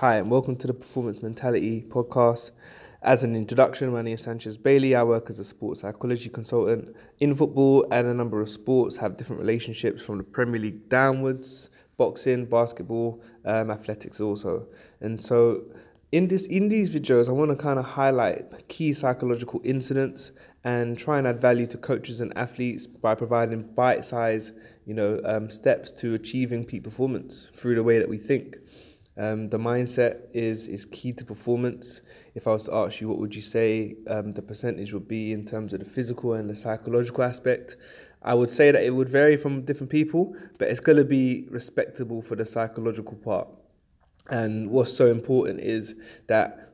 Hi, and welcome to the Performance Mentality podcast. As an introduction, my name is Sanchez Bailey. I work as a sports psychology consultant in football and a number of sports, have different relationships from the Premier League downwards, boxing, basketball, um, athletics also. And so in this in these videos, I want to kind of highlight key psychological incidents and try and add value to coaches and athletes by providing bite-sized, you know, um, steps to achieving peak performance through the way that we think. Um, the mindset is is key to performance. If I was to ask you, what would you say um, the percentage would be in terms of the physical and the psychological aspect? I would say that it would vary from different people, but it's going to be respectable for the psychological part. And what's so important is that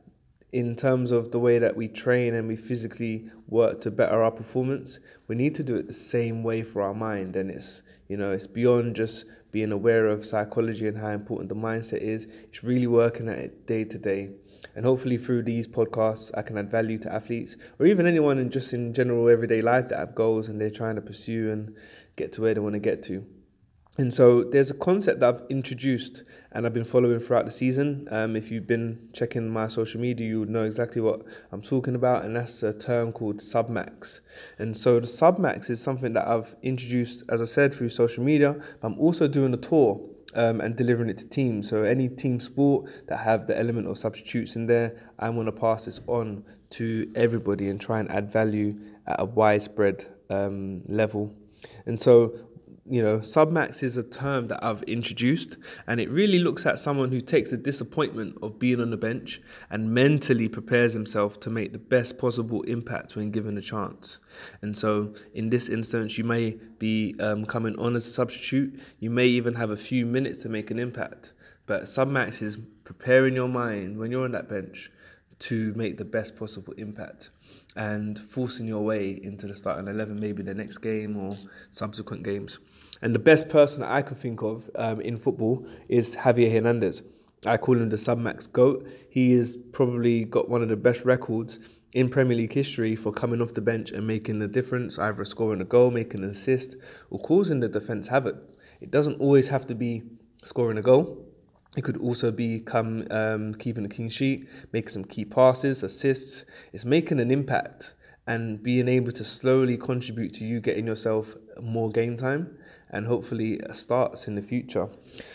in terms of the way that we train and we physically work to better our performance, we need to do it the same way for our mind. And it's you know it's beyond just being aware of psychology and how important the mindset is. It's really working at it day to day. And hopefully, through these podcasts, I can add value to athletes or even anyone in just in general everyday life that have goals and they're trying to pursue and get to where they want to get to. And so there's a concept that I've introduced and I've been following throughout the season. Um, if you've been checking my social media, you would know exactly what I'm talking about, and that's a term called submax. And so the submax is something that I've introduced, as I said, through social media, but I'm also doing a tour. Um, and delivering it to teams. So any team sport that have the element of substitutes in there, i want to pass this on to everybody and try and add value at a widespread um, level. And so you know, submax is a term that I've introduced, and it really looks at someone who takes the disappointment of being on the bench and mentally prepares himself to make the best possible impact when given a chance. And so, in this instance, you may be um, coming on as a substitute, you may even have a few minutes to make an impact. But submax is preparing your mind when you're on that bench to make the best possible impact and forcing your way into the starting 11, maybe the next game or subsequent games. And the best person I can think of um, in football is Javier Hernandez. I call him the Submax GOAT. He has probably got one of the best records in Premier League history for coming off the bench and making the difference, either scoring a goal, making an assist, or causing the defence havoc. It doesn't always have to be scoring a goal it could also be um, keeping a clean sheet, making some key passes, assists. It's making an impact and being able to slowly contribute to you getting yourself more game time and hopefully starts in the future.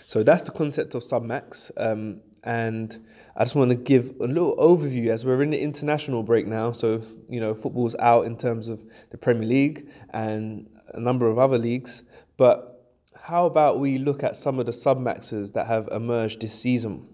So that's the concept of submax. Um, and I just want to give a little overview as we're in the international break now. So, you know, football's out in terms of the Premier League and a number of other leagues. But how about we look at some of the submaxes that have emerged this season?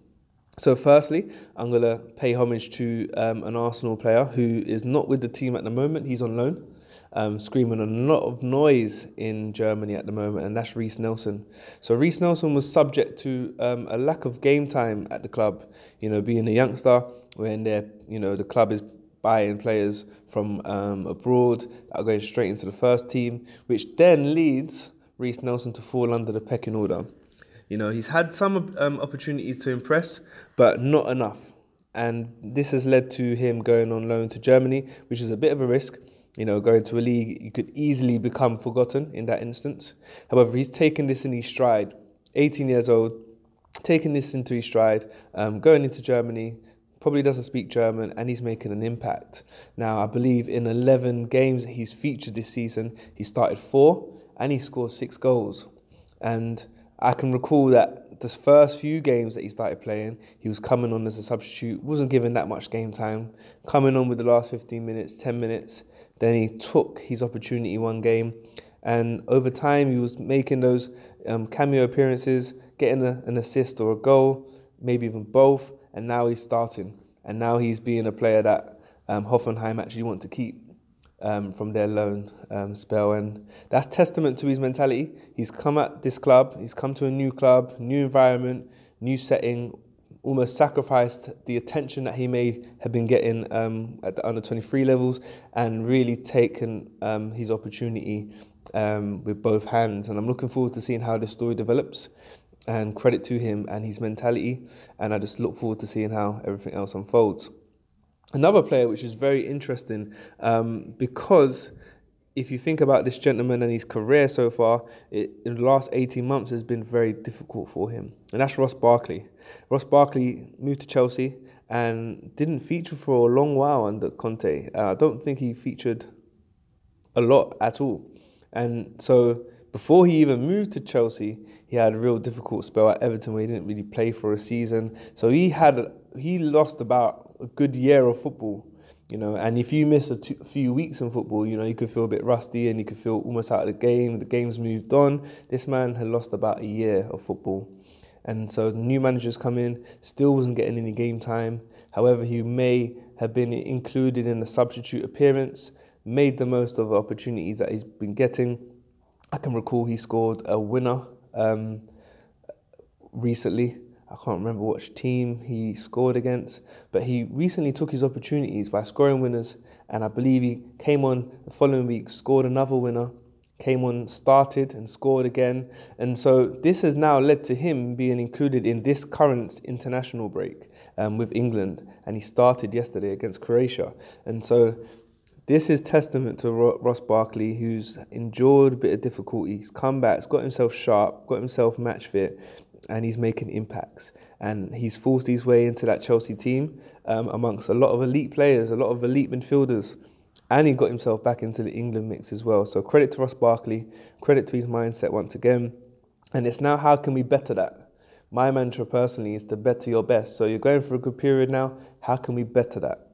So, firstly, I'm going to pay homage to um, an Arsenal player who is not with the team at the moment. He's on loan, um, screaming a lot of noise in Germany at the moment, and that's Reese Nelson. So, Reese Nelson was subject to um, a lack of game time at the club. You know, being a youngster, when they're, you know, the club is buying players from um, abroad that are going straight into the first team, which then leads Reese Nelson to fall under the pecking order. You know, he's had some um, opportunities to impress, but not enough. And this has led to him going on loan to Germany, which is a bit of a risk. You know, going to a league, you could easily become forgotten in that instance. However, he's taken this in his stride. 18 years old, taking this into his stride, um, going into Germany, probably doesn't speak German, and he's making an impact. Now, I believe in 11 games that he's featured this season, he started four and he scored six goals. And I can recall that the first few games that he started playing, he was coming on as a substitute, wasn't given that much game time, coming on with the last 15 minutes, 10 minutes. Then he took his opportunity one game. And over time, he was making those um, cameo appearances, getting a, an assist or a goal, maybe even both. And now he's starting. And now he's being a player that um, Hoffenheim actually want to keep um, from their loan um, spell. And that's testament to his mentality. He's come at this club, he's come to a new club, new environment, new setting, almost sacrificed the attention that he may have been getting um, at the under 23 levels and really taken um, his opportunity um, with both hands. And I'm looking forward to seeing how this story develops. And credit to him and his mentality. And I just look forward to seeing how everything else unfolds. Another player which is very interesting um, because if you think about this gentleman and his career so far, it, in the last 18 months has been very difficult for him. And that's Ross Barkley. Ross Barkley moved to Chelsea and didn't feature for a long while under Conte. Uh, I don't think he featured a lot at all. And so before he even moved to Chelsea, he had a real difficult spell at Everton where he didn't really play for a season. So he had he lost about a good year of football, you know. And if you miss a few weeks in football, you know, you could feel a bit rusty and you could feel almost out of the game. The game's moved on. This man had lost about a year of football. And so new managers come in, still wasn't getting any game time. However, he may have been included in the substitute appearance, made the most of the opportunities that he's been getting. I can recall he scored a winner um, recently I can't remember which team he scored against, but he recently took his opportunities by scoring winners. And I believe he came on the following week, scored another winner, came on, started, and scored again. And so this has now led to him being included in this current international break um, with England. And he started yesterday against Croatia. And so this is testament to Ross Barkley, who's endured a bit of difficulties, come back, he's got himself sharp, got himself match fit, and he's making impacts. And he's forced his way into that Chelsea team um, amongst a lot of elite players, a lot of elite midfielders. And he got himself back into the England mix as well. So credit to Ross Barkley, credit to his mindset once again. And it's now how can we better that? My mantra personally is to better your best. So you're going for a good period now. How can we better that?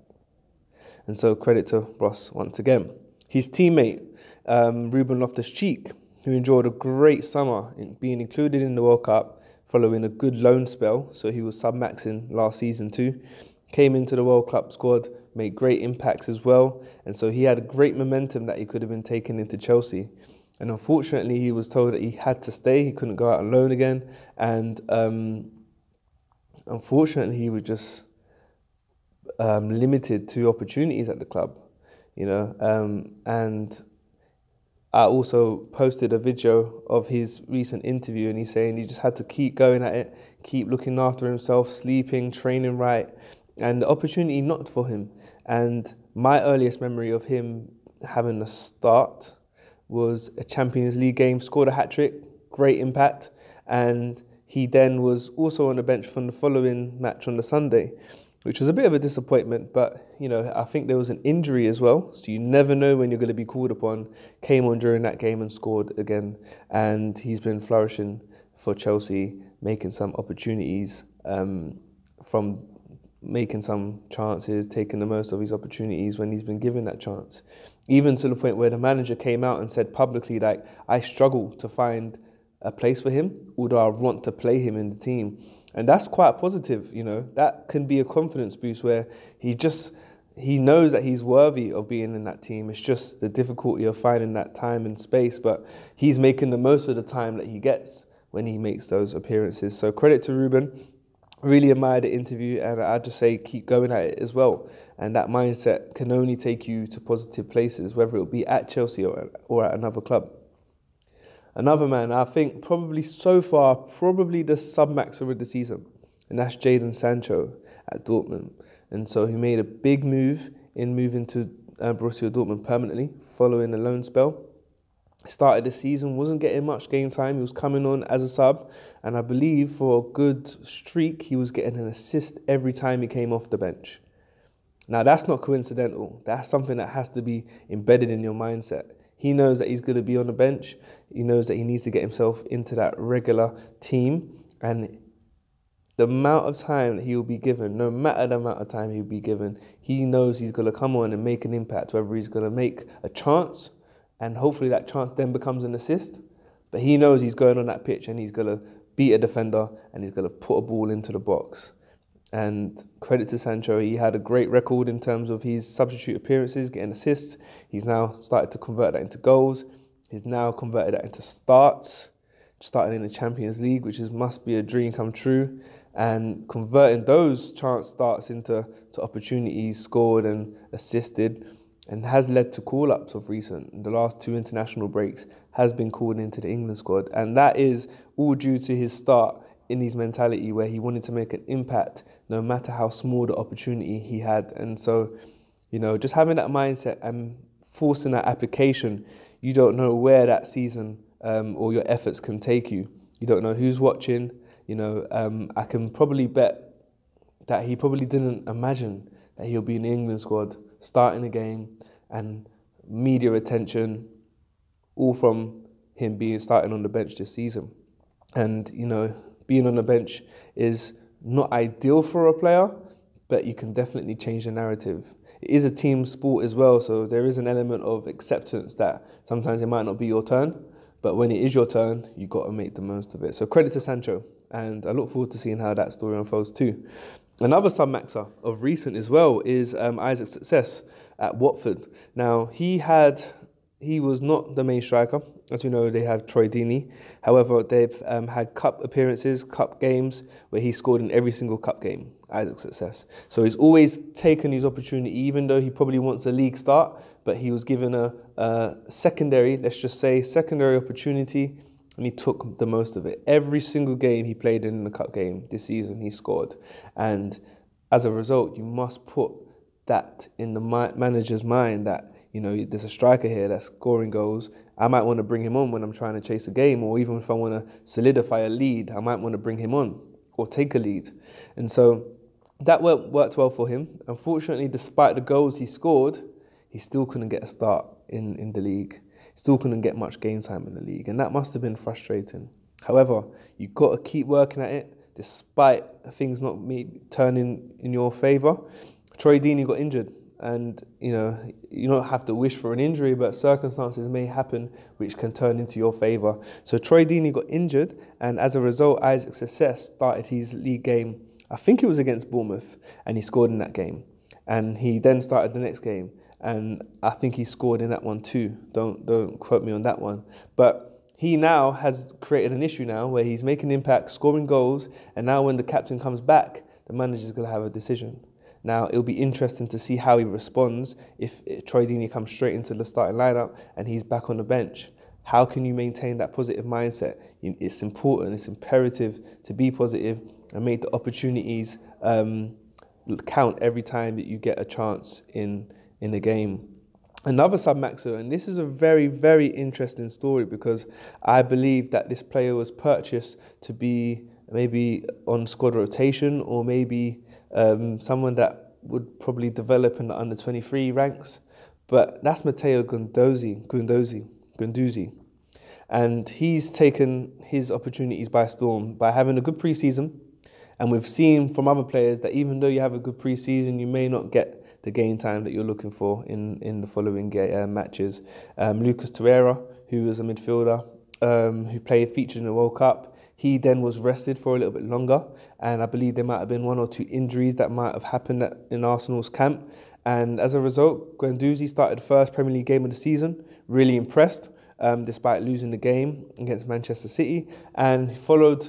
And so credit to Ross once again. His teammate, um, Ruben Loftus Cheek, who enjoyed a great summer in being included in the World Cup following a good loan spell, so he was sub-maxing last season too. Came into the World Club squad, made great impacts as well, and so he had great momentum that he could have been taken into Chelsea. And unfortunately, he was told that he had to stay, he couldn't go out on loan again, and um, unfortunately, he was just um, limited to opportunities at the club, you know, um, and I also posted a video of his recent interview, and he's saying he just had to keep going at it, keep looking after himself, sleeping, training right, and the opportunity knocked for him. And my earliest memory of him having a start was a Champions League game, scored a hat trick, great impact, and he then was also on the bench from the following match on the Sunday which was a bit of a disappointment. But you know, I think there was an injury as well, so you never know when you're going to be called upon. Came on during that game and scored again, and he's been flourishing for Chelsea, making some opportunities um, from making some chances, taking the most of his opportunities when he's been given that chance. Even to the point where the manager came out and said publicly, like, I struggle to find a place for him, although I want to play him in the team. And that's quite positive, you know. That can be a confidence boost where he just he knows that he's worthy of being in that team. It's just the difficulty of finding that time and space, but he's making the most of the time that he gets when he makes those appearances. So credit to Ruben. Really admired the interview, and I just say keep going at it as well. And that mindset can only take you to positive places, whether it be at Chelsea or, or at another club another man I think probably so far, probably the sub max of the season, and that's Jaden Sancho at Dortmund. And so he made a big move in moving to uh, Borussia Dortmund permanently following a loan spell. Started the season, wasn't getting much game time. He was coming on as a sub, and I believe for a good streak, he was getting an assist every time he came off the bench. Now, that's not coincidental. That's something that has to be embedded in your mindset. He knows that he's going to be on the bench. He knows that he needs to get himself into that regular team. And the amount of time that he will be given, no matter the amount of time he'll be given, he knows he's going to come on and make an impact, whether he's going to make a chance and hopefully that chance then becomes an assist. But he knows he's going on that pitch and he's going to beat a defender and he's going to put a ball into the box. And credit to Sancho, he had a great record in terms of his substitute appearances, getting assists. He's now started to convert that into goals. He's now converted that into starts, starting in the Champions League, which is, must be a dream come true. And converting those chance starts into to opportunities scored and assisted, and has led to call ups of recent. The last two international breaks has been called into the England squad, and that is all due to his start in his mentality where he wanted to make an impact no matter how small the opportunity he had. And so, you know, just having that mindset and forcing that application, you don't know where that season um, or your efforts can take you. You don't know who's watching. You know, um, I can probably bet that he probably didn't imagine that he'll be in the England squad, starting a game, and media attention, all from him being starting on the bench this season. And you know, being on the bench is not ideal for a player, but you can definitely change the narrative. It is a team sport as well, so there is an element of acceptance that sometimes it might not be your turn, but when it is your turn, you've got to make the most of it. So credit to Sancho, and I look forward to seeing how that story unfolds too. Another sub-maxer of recent as well is um, Isaac's success at Watford. Now, he had he was not the main striker. As we know, they have Troy Deeney. However, they've um, had cup appearances, cup games, where he scored in every single cup game. a success. So he's always taken his opportunity, even though he probably wants a league start, but he was given a, a secondary, let's just say, secondary opportunity, and he took the most of it. Every single game he played in the cup game this season, he scored. And as a result, you must put that in the manager's mind that you know, there's a striker here that's scoring goals. I might want to bring him on when I'm trying to chase a game, or even if I want to solidify a lead, I might want to bring him on or take a lead. And so that worked well for him. Unfortunately, despite the goals he scored, he still couldn't get a start in, in the league. Still couldn't get much game time in the league, and that must have been frustrating. However, you've got to keep working at it despite things not me turning in your favour. Troy Deeney got injured and you know you don't have to wish for an injury, but circumstances may happen which can turn into your favour. So Troy Deeney got injured, and as a result, Isaac's success started his league game. I think it was against Bournemouth, and he scored in that game. And he then started the next game, and I think he scored in that one too. Don't don't quote me on that one, but. He now has created an issue now where he's making impact, scoring goals, and now when the captain comes back, the manager's going to have a decision. Now it'll be interesting to see how he responds if Troy Deeney comes straight into the starting lineup and he's back on the bench. How can you maintain that positive mindset? It's important, it's imperative to be positive and make the opportunities um, count every time that you get a chance in in the game. Another sub maxer, and this is a very, very interesting story because I believe that this player was purchased to be maybe on squad rotation or maybe um, someone that would probably develop in the under 23 ranks. But that's Matteo Gundozi, Gundozi, Gunduzi. And he's taken his opportunities by storm by having a good preseason. And we've seen from other players that even though you have a good preseason, you may not get the game time that you're looking for in, in the following game, uh, matches. Um, Lucas Torreira, who was a midfielder um, who played featured in the World Cup, he then was rested for a little bit longer, and I believe there might have been one or two injuries that might have happened in Arsenal's camp. And as a result, Guendouzi started the first Premier League game of the season, really impressed, um, despite losing the game against Manchester City, and followed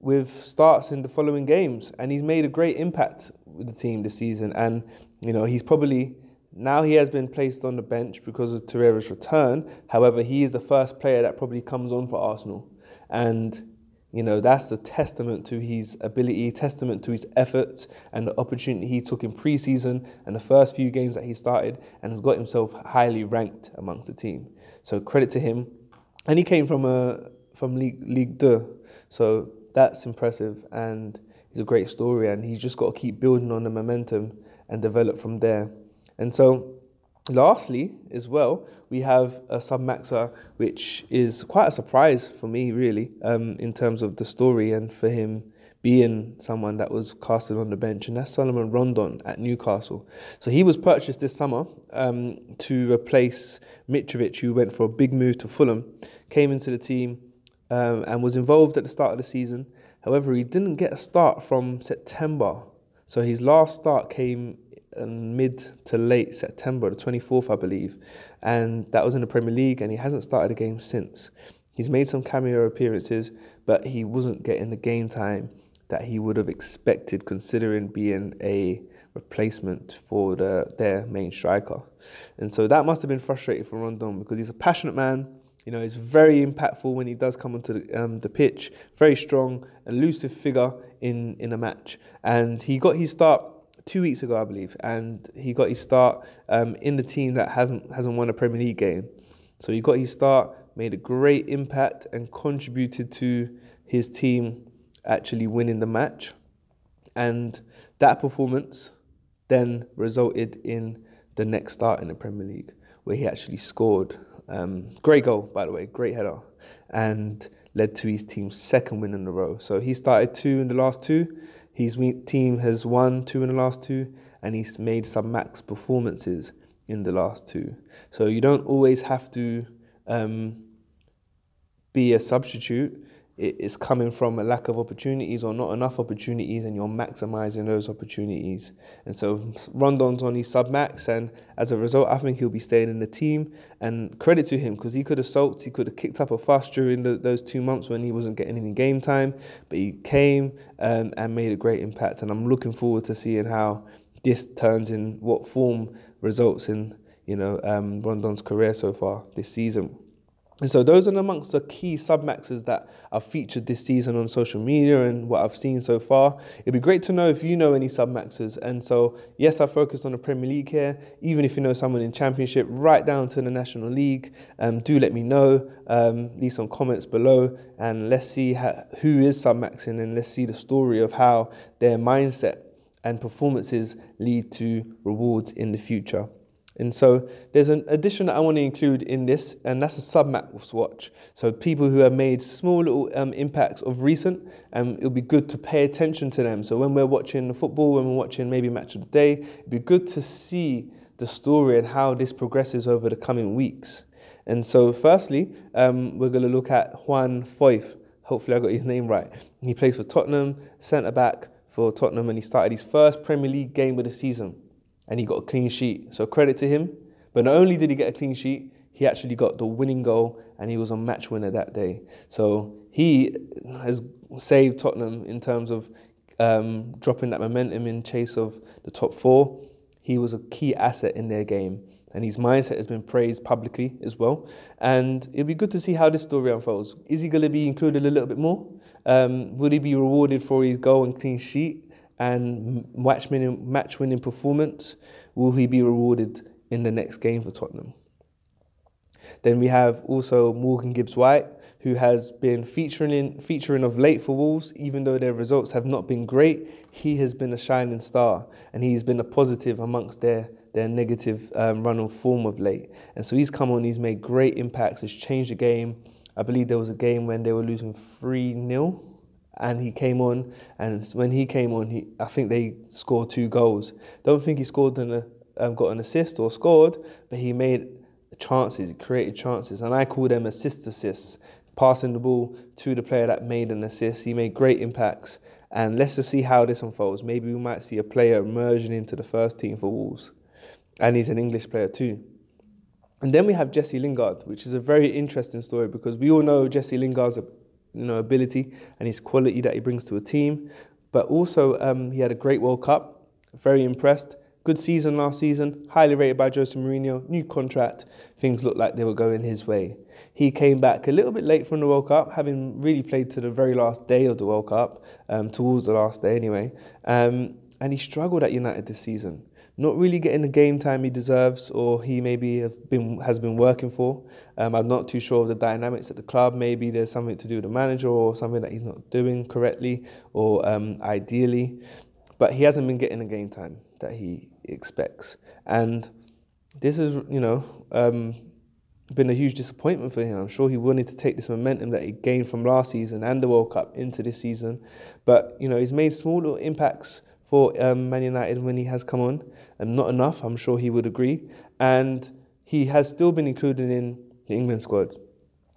with starts in the following games. And he's made a great impact with the team this season. And, you know, he's probably now he has been placed on the bench because of Torreira's return. However, he is the first player that probably comes on for Arsenal. And you know, that's the testament to his ability, testament to his effort and the opportunity he took in preseason and the first few games that he started and has got himself highly ranked amongst the team. So credit to him. And he came from a from League League 2. So that's impressive and he's a great story and he's just got to keep building on the momentum and develop from there. And so lastly, as well, we have a submaxer, which is quite a surprise for me, really, um, in terms of the story and for him being someone that was casted on the bench, and that's Solomon Rondon at Newcastle. So he was purchased this summer um, to replace Mitrovic, who went for a big move to Fulham, came into the team um, and was involved at the start of the season. However, he didn't get a start from September. So his last start came mid to late September, the 24th, I believe. And that was in the Premier League, and he hasn't started a game since. He's made some cameo appearances, but he wasn't getting the game time that he would have expected, considering being a replacement for the, their main striker. And so that must have been frustrating for Rondon because he's a passionate man. You know, he's very impactful when he does come onto the, um, the pitch. Very strong, elusive figure in in a match, and he got his start two weeks ago, I believe, and he got his start um, in the team that hasn't hasn't won a Premier League game. So he got his start, made a great impact, and contributed to his team actually winning the match. And that performance then resulted in the next start in the Premier League, where he actually scored. Um, great goal, by the way, great header, and led to his team's second win in a row. So he started two in the last two his team has won two in the last two, and he's made some max performances in the last two. So you don't always have to um, be a substitute it's coming from a lack of opportunities or not enough opportunities, and you're maximizing those opportunities. And so Rondon's on his sub max, and as a result, I think he'll be staying in the team. And credit to him because he could have sulked, he could have kicked up a fuss during the, those two months when he wasn't getting any game time, but he came um, and made a great impact. And I'm looking forward to seeing how this turns in what form results in you know um, Rondon's career so far this season. And so those are amongst the key submaxes that are featured this season on social media and what I've seen so far. It'd be great to know if you know any submaxes. And so, yes, I focused on the Premier League here. Even if you know someone in Championship, right down to the National League, um, do let me know. Um, leave some comments below and let's see how, who is submaxing and let's see the story of how their mindset and performances lead to rewards in the future. And so there's an addition that I want to include in this, and that's a submap watch. So people who have made small little um, impacts of recent, and um, it'll be good to pay attention to them. So when we're watching the football, when we're watching maybe match of the day, it'd be good to see the story and how this progresses over the coming weeks. And so, firstly, um, we're going to look at Juan Foyth. Hopefully, I got his name right. He plays for Tottenham, centre back for Tottenham, and he started his first Premier League game of the season and he got a clean sheet. So credit to him. But not only did he get a clean sheet, he actually got the winning goal and he was a match winner that day. So he has saved Tottenham in terms of um, dropping that momentum in chase of the top four. He was a key asset in their game. And his mindset has been praised publicly as well. And it'll be good to see how this story unfolds. Is he going to be included a little bit more? Um, will he be rewarded for his goal and clean sheet? and match winning, match winning performance, will he be rewarded in the next game for Tottenham? Then we have also Morgan Gibbs White, who has been featuring in, featuring of late for Wolves, even though their results have not been great. He has been a shining star, and he's been a positive amongst their their negative um, run of form of late. And so he's come on, he's made great impacts, he's changed the game. I believe there was a game when they were losing 3 0 and he came on. And when he came on, he, I think they scored two goals. Don't think he scored and uh, um, got an assist or scored, but he made chances, he created chances, and I call them assist assists. Passing the ball to the player that made an assist, he made great impacts. And let's just see how this unfolds. Maybe we might see a player emerging into the first team for Wolves, and he's an English player too. And then we have Jesse Lingard, which is a very interesting story because we all know Jesse Lingard's a you know, ability and his quality that he brings to a team. But also, um, he had a great World Cup. Very impressed. Good season last season. Highly rated by Jose Mourinho. New contract. Things looked like they were going his way. He came back a little bit late from the World Cup, having really played to the very last day of the World Cup, um, towards the last day anyway. Um, and he struggled at United this season not really getting the game time he deserves or he maybe been, has been working for. Um, I'm not too sure of the dynamics at the club. Maybe there's something to do with the manager or something that he's not doing correctly or um, ideally. But he hasn't been getting the game time that he expects. And this has, you know, um, been a huge disappointment for him. I'm sure he wanted to take this momentum that he gained from last season and the World Cup into this season. But, you know, he's made small little impacts for um, Man United when he has come on. and not enough, I'm sure he would agree. And he has still been included in the England squad.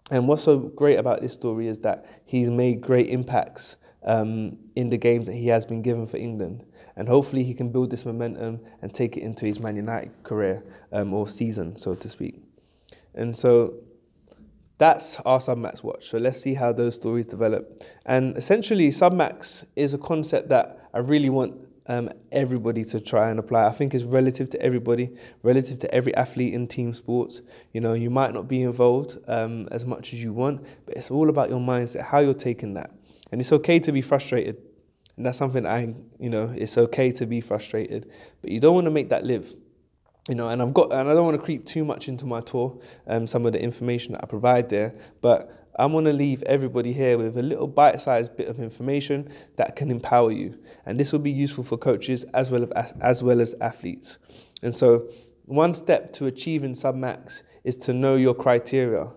And what's so great about this story is that he's made great impacts um, in the games that he has been given for England. And hopefully he can build this momentum and take it into his Man United career um, or season, so to speak. And so that's our submax watch. So let's see how those stories develop. And essentially, submax is a concept that I really want um, everybody to try and apply. I think it's relative to everybody, relative to every athlete in team sports. You know, you might not be involved um, as much as you want, but it's all about your mindset, how you're taking that. And it's okay to be frustrated. And that's something I, you know, it's okay to be frustrated, but you don't want to make that live you know, and I've got, and I don't want to creep too much into my tour, and um, some of the information that I provide there, but I want to leave everybody here with a little bite-sized bit of information that can empower you, and this will be useful for coaches as well as as well as athletes. And so, one step to achieving submax is to know your criteria.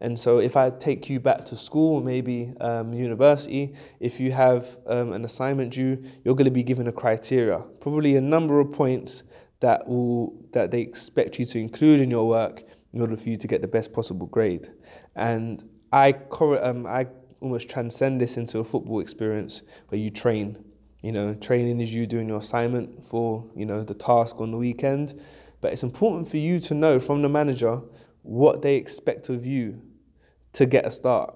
And so, if I take you back to school, maybe um, university, if you have um, an assignment due, you're going to be given a criteria, probably a number of points that will that they expect you to include in your work in order for you to get the best possible grade. And I um, I almost transcend this into a football experience where you train. You know, training is you doing your assignment for you know the task on the weekend, but it's important for you to know from the manager what they expect of you to get a start.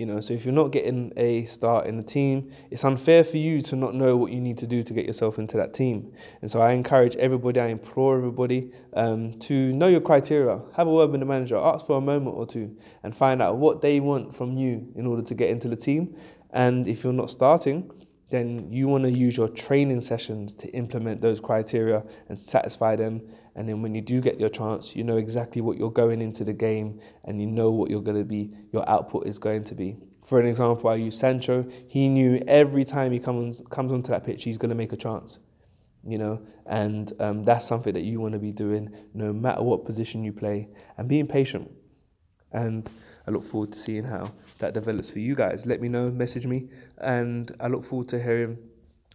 You know, so if you're not getting a start in the team, it's unfair for you to not know what you need to do to get yourself into that team. And so I encourage everybody, I implore everybody um, to know your criteria. Have a word with the manager, ask for a moment or two, and find out what they want from you in order to get into the team. And if you're not starting, then you want to use your training sessions to implement those criteria and satisfy them. And then when you do get your chance, you know exactly what you're going into the game and you know what you're going to be, your output is going to be. For an example, I use Sancho. He knew every time he comes comes onto that pitch, he's going to make a chance. You know, and um, that's something that you want to be doing no matter what position you play and being patient. And I look forward to seeing how that develops for you guys. Let me know, message me, and I look forward to hearing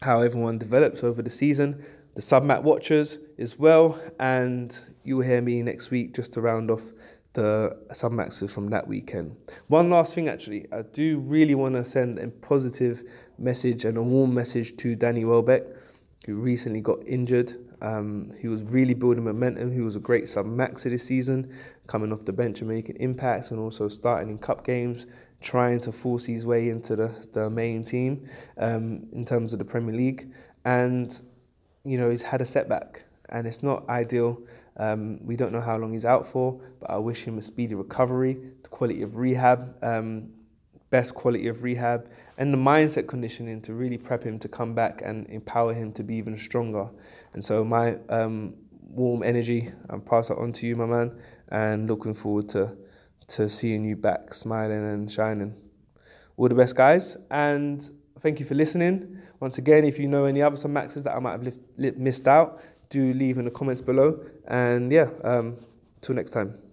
how everyone develops over the season, the submat watchers as well, and you'll hear me next week just to round off the submaxes from that weekend. One last thing, actually, I do really want to send a positive message and a warm message to Danny Welbeck, who recently got injured um, he was really building momentum. He was a great sub maxer this season, coming off the bench and making impacts and also starting in cup games, trying to force his way into the, the main team um, in terms of the Premier League. And, you know, he's had a setback and it's not ideal. Um, we don't know how long he's out for, but I wish him a speedy recovery, the quality of rehab. Um, best quality of rehab, and the mindset conditioning to really prep him to come back and empower him to be even stronger. And so, my um, warm energy, I'll pass it on to you, my man, and looking forward to, to seeing you back smiling and shining. All the best, guys, and thank you for listening. Once again, if you know any other Maxes that I might have missed out, do leave in the comments below. And yeah, um, till next time.